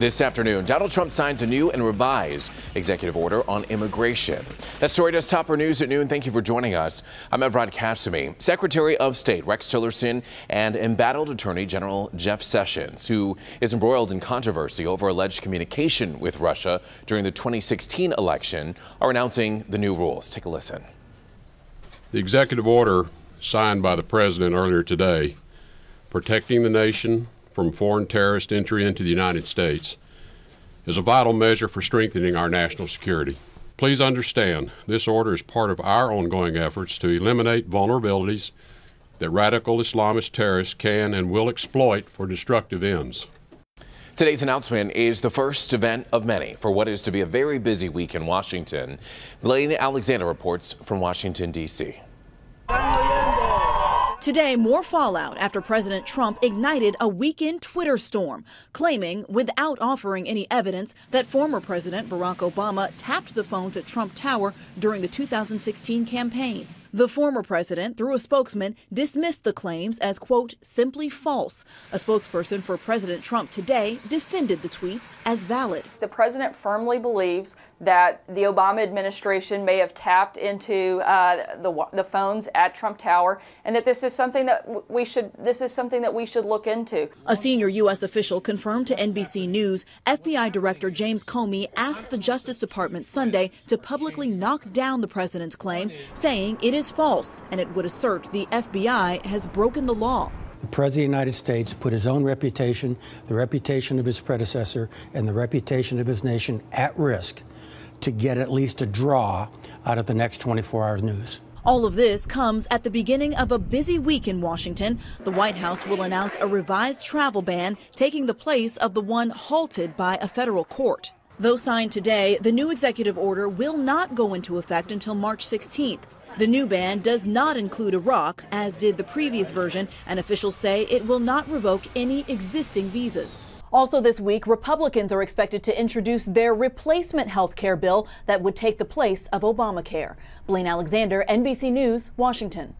This afternoon, Donald Trump signs a new and revised executive order on immigration. That story does topper news at noon. Thank you for joining us. I'm Evrod Kasumi. Secretary of State Rex Tillerson and embattled Attorney General Jeff Sessions, who is embroiled in controversy over alleged communication with Russia during the 2016 election, are announcing the new rules. Take a listen. The executive order signed by the president earlier today, protecting the nation from foreign terrorist entry into the United States is a vital measure for strengthening our national security. Please understand, this order is part of our ongoing efforts to eliminate vulnerabilities that radical Islamist terrorists can and will exploit for destructive ends. Today's announcement is the first event of many for what is to be a very busy week in Washington. Blaine Alexander reports from Washington, D.C. Today, more fallout after President Trump ignited a weekend Twitter storm, claiming, without offering any evidence, that former President Barack Obama tapped the phones at Trump Tower during the 2016 campaign. The former president, through a spokesman, dismissed the claims as, quote, simply false. A spokesperson for President Trump today defended the tweets as valid. The president firmly believes that the Obama administration may have tapped into uh, the, the phones at Trump Tower and that this is something that we should this is something that we should look into. A senior U.S. official confirmed to NBC News FBI Director James Comey asked the Justice Department Sunday to publicly knock down the president's claim, saying it is is false, and it would assert the FBI has broken the law. The President of the United States put his own reputation, the reputation of his predecessor, and the reputation of his nation at risk to get at least a draw out of the next 24 hour news. All of this comes at the beginning of a busy week in Washington. The White House will announce a revised travel ban, taking the place of the one halted by a federal court. Though signed today, the new executive order will not go into effect until March 16th. The new ban does not include Iraq, as did the previous version, and officials say it will not revoke any existing visas. Also this week, Republicans are expected to introduce their replacement health care bill that would take the place of Obamacare. Blaine Alexander, NBC News, Washington.